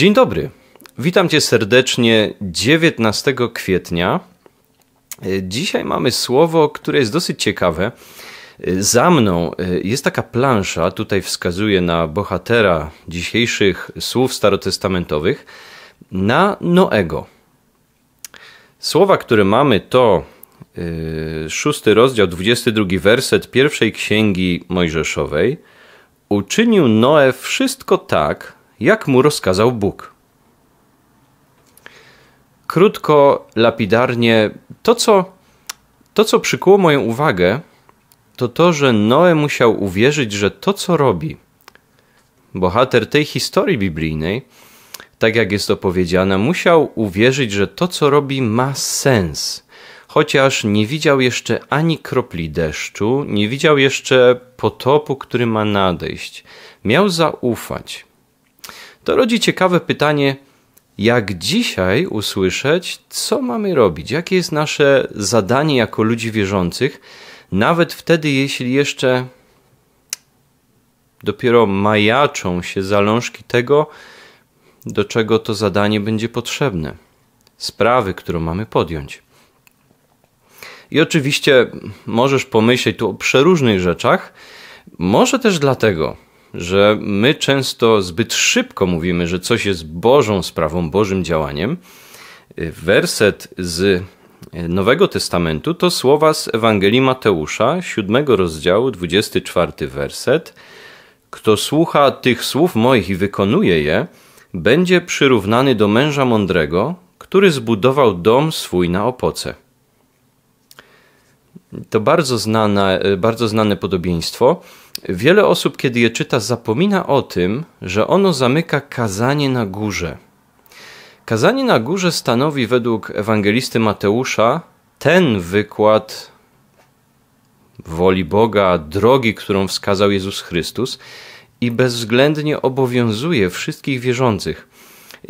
Dzień dobry. Witam cię serdecznie 19 kwietnia. E, dzisiaj mamy słowo, które jest dosyć ciekawe. E, za mną e, jest taka plansza, tutaj wskazuje na bohatera dzisiejszych słów starotestamentowych, na Noego. Słowa, które mamy, to szósty rozdział, 22 werset pierwszej księgi Mojżeszowej. Uczynił Noe wszystko tak, jak mu rozkazał Bóg. Krótko, lapidarnie, to co, to co przykuło moją uwagę, to to, że Noe musiał uwierzyć, że to co robi, bohater tej historii biblijnej, tak jak jest opowiedziana, musiał uwierzyć, że to co robi ma sens chociaż nie widział jeszcze ani kropli deszczu, nie widział jeszcze potopu, który ma nadejść. Miał zaufać to rodzi ciekawe pytanie, jak dzisiaj usłyszeć, co mamy robić, jakie jest nasze zadanie jako ludzi wierzących, nawet wtedy, jeśli jeszcze dopiero majaczą się zalążki tego, do czego to zadanie będzie potrzebne, sprawy, którą mamy podjąć. I oczywiście możesz pomyśleć tu o przeróżnych rzeczach, może też dlatego, że my często zbyt szybko mówimy, że coś jest Bożą sprawą, Bożym działaniem. Werset z e, Nowego Testamentu to słowa z Ewangelii Mateusza, 7 rozdziału, 24 werset. Kto słucha tych słów moich i wykonuje je, będzie przyrównany do męża mądrego, który zbudował dom swój na opoce to bardzo znane, bardzo znane podobieństwo. Wiele osób, kiedy je czyta, zapomina o tym, że ono zamyka kazanie na górze. Kazanie na górze stanowi według ewangelisty Mateusza ten wykład woli Boga, drogi, którą wskazał Jezus Chrystus i bezwzględnie obowiązuje wszystkich wierzących.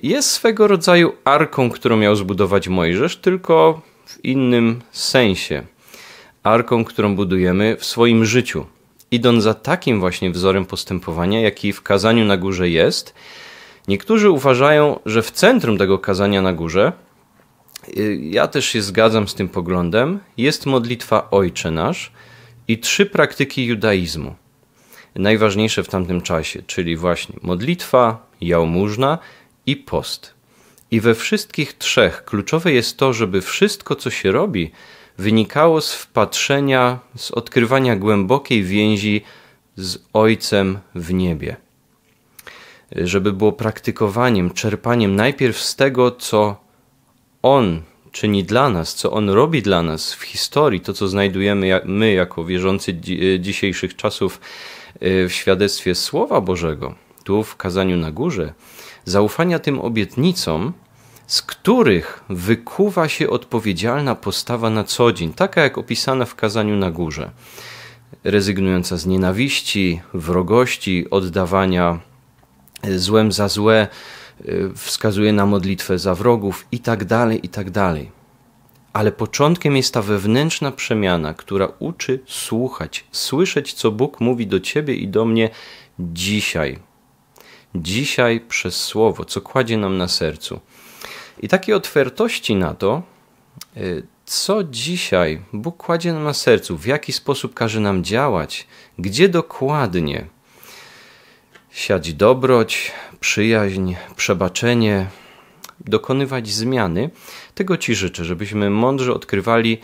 Jest swego rodzaju arką, którą miał zbudować Mojżesz, tylko w innym sensie arką, którą budujemy w swoim życiu, idąc za takim właśnie wzorem postępowania, jaki w kazaniu na górze jest. Niektórzy uważają, że w centrum tego kazania na górze, y, ja też się zgadzam z tym poglądem, jest modlitwa Ojcze Nasz i trzy praktyki judaizmu. Najważniejsze w tamtym czasie, czyli właśnie modlitwa, jałmużna i post. I we wszystkich trzech kluczowe jest to, żeby wszystko, co się robi, wynikało z wpatrzenia, z odkrywania głębokiej więzi z Ojcem w niebie. Żeby było praktykowaniem, czerpaniem najpierw z tego, co On czyni dla nas, co On robi dla nas w historii, to co znajdujemy my jako wierzący e, dzisiejszych czasów e, w świadectwie Słowa Bożego, tu w kazaniu na górze, zaufania tym obietnicom – z których wykuwa się odpowiedzialna postawa na co dzień, taka jak opisana w kazaniu na górze, rezygnująca z nienawiści, wrogości, oddawania e, złem za złe, e, wskazuje na modlitwę za wrogów i tak dalej, i tak dalej. Ale początkiem jest ta wewnętrzna przemiana, która uczy słuchać, słyszeć, co Bóg mówi do ciebie i do mnie dzisiaj. Dzisiaj przez słowo, co kładzie nam na sercu i takiej otwartości na to, y, co dzisiaj Bóg kładzie nam na sercu, w jaki sposób każe nam działać, gdzie dokładnie siać dobroć, przyjaźń, przebaczenie, dokonywać zmiany. Tego Ci życzę, żebyśmy mądrze odkrywali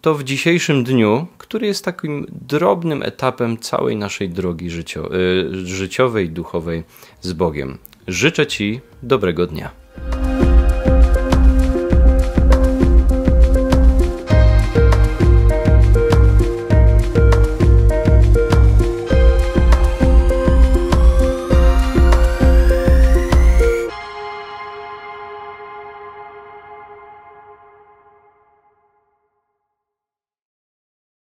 to w dzisiejszym dniu, który jest takim drobnym etapem całej naszej drogi życio- y, życiowej, duchowej z Bogiem. Życzę Ci dobrego dnia.